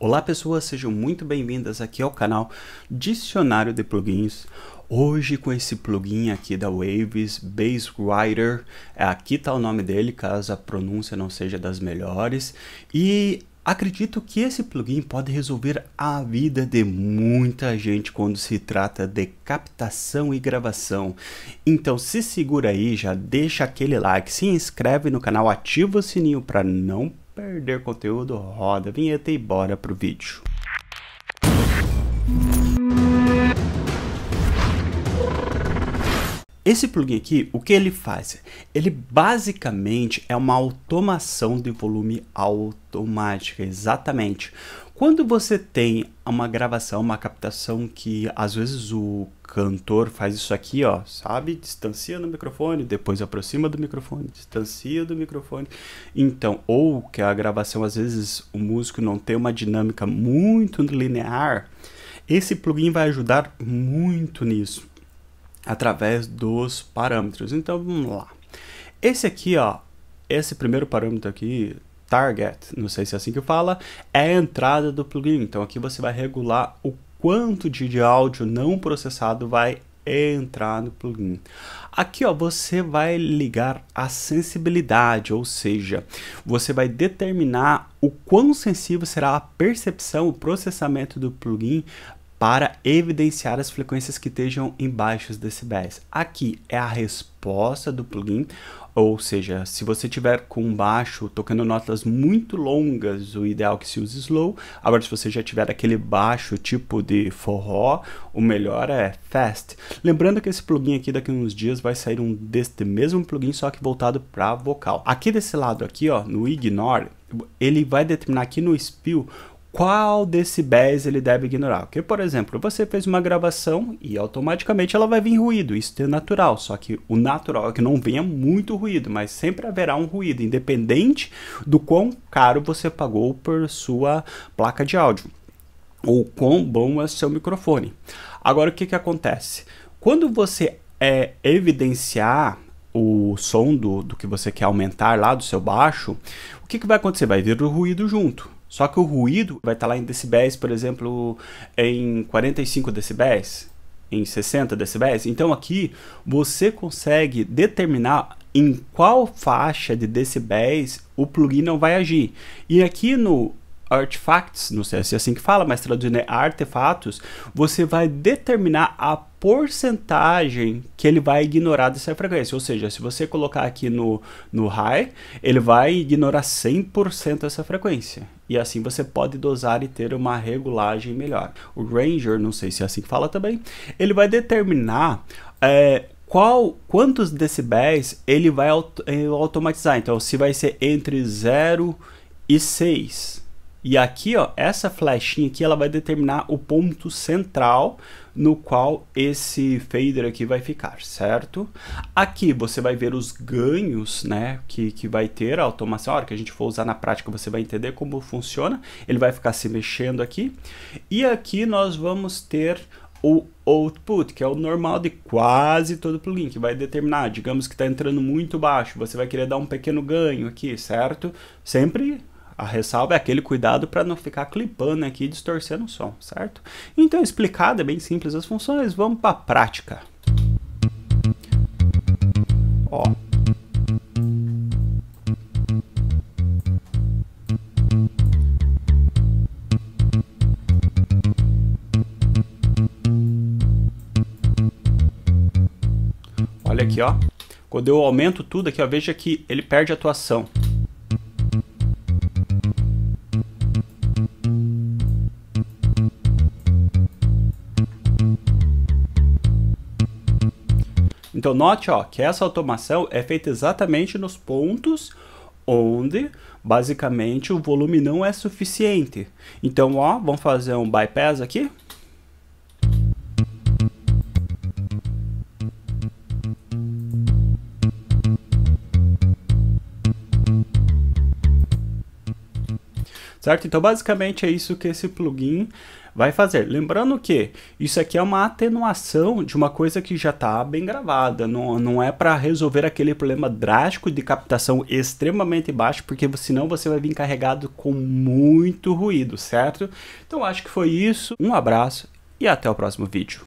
Olá pessoas, sejam muito bem-vindas aqui ao canal Dicionário de Plugins. Hoje com esse plugin aqui da Waves, Base Writer. É, aqui está o nome dele, caso a pronúncia não seja das melhores. E Acredito que esse plugin pode resolver a vida de muita gente quando se trata de captação e gravação. Então se segura aí, já deixa aquele like, se inscreve no canal, ativa o sininho para não perder conteúdo, roda a vinheta e bora pro vídeo. Esse plugin aqui, o que ele faz? Ele basicamente é uma automação de volume automática, exatamente. Quando você tem uma gravação, uma captação que às vezes o cantor faz isso aqui, ó, sabe? Distancia no microfone, depois aproxima do microfone, distancia do microfone. Então, ou que a gravação às vezes o músico não tem uma dinâmica muito linear, esse plugin vai ajudar muito nisso através dos parâmetros. Então, vamos lá. Esse aqui, ó, esse primeiro parâmetro aqui, target, não sei se é assim que fala, é a entrada do plugin. Então aqui você vai regular o quanto de, de áudio não processado vai entrar no plugin. Aqui ó, você vai ligar a sensibilidade, ou seja, você vai determinar o quão sensível será a percepção, o processamento do plugin para evidenciar as frequências que estejam em baixos decibéis. Aqui é a resposta do plugin, ou seja, se você tiver com baixo tocando notas muito longas, o ideal é que se use slow. Agora, se você já tiver aquele baixo tipo de forró, o melhor é fast. Lembrando que esse plugin aqui daqui a uns dias vai sair um deste mesmo plugin, só que voltado para vocal. Aqui desse lado aqui, ó, no ignore, ele vai determinar aqui no spill qual decibéis ele deve ignorar. Porque, por exemplo, você fez uma gravação e automaticamente ela vai vir ruído, isso é natural, só que o natural é que não venha muito ruído, mas sempre haverá um ruído, independente do quão caro você pagou por sua placa de áudio ou quão bom é seu microfone. Agora, o que, que acontece? Quando você é, evidenciar o som do, do que você quer aumentar lá do seu baixo, o que, que vai acontecer? Vai vir o ruído junto. Só que o ruído vai estar tá lá em decibéis, por exemplo, em 45 decibéis, em 60 decibéis. Então aqui você consegue determinar em qual faixa de decibéis o plugin não vai agir. E aqui no artifacts, não sei se é assim que fala, mas traduzindo é artefatos, você vai determinar a porcentagem que ele vai ignorar dessa frequência. Ou seja, se você colocar aqui no, no high, ele vai ignorar 100% dessa frequência. E assim você pode dosar e ter uma regulagem melhor. O Ranger, não sei se é assim que fala também, ele vai determinar é, qual quantos decibéis ele vai auto, é, automatizar. Então, se vai ser entre 0 e 6 e aqui, ó, essa flechinha aqui, ela vai determinar o ponto central no qual esse fader aqui vai ficar, certo? Aqui você vai ver os ganhos, né, que, que vai ter a automação. A hora que a gente for usar na prática, você vai entender como funciona. Ele vai ficar se mexendo aqui. E aqui nós vamos ter o output, que é o normal de quase todo plugin, que vai determinar, digamos que está entrando muito baixo, você vai querer dar um pequeno ganho aqui, certo? Sempre a ressalva é aquele cuidado para não ficar clipando aqui e distorcendo o som, certo? Então, explicado, é bem simples as funções, vamos para a prática. Ó. Olha aqui, ó. Quando eu aumento tudo aqui, ó, veja que ele perde atuação. Então note ó, que essa automação é feita exatamente nos pontos onde basicamente o volume não é suficiente. Então ó, vamos fazer um bypass aqui. certo? Então, basicamente é isso que esse plugin vai fazer. Lembrando que isso aqui é uma atenuação de uma coisa que já está bem gravada, não, não é para resolver aquele problema drástico de captação extremamente baixo, porque senão você vai vir carregado com muito ruído, certo? Então, acho que foi isso. Um abraço e até o próximo vídeo.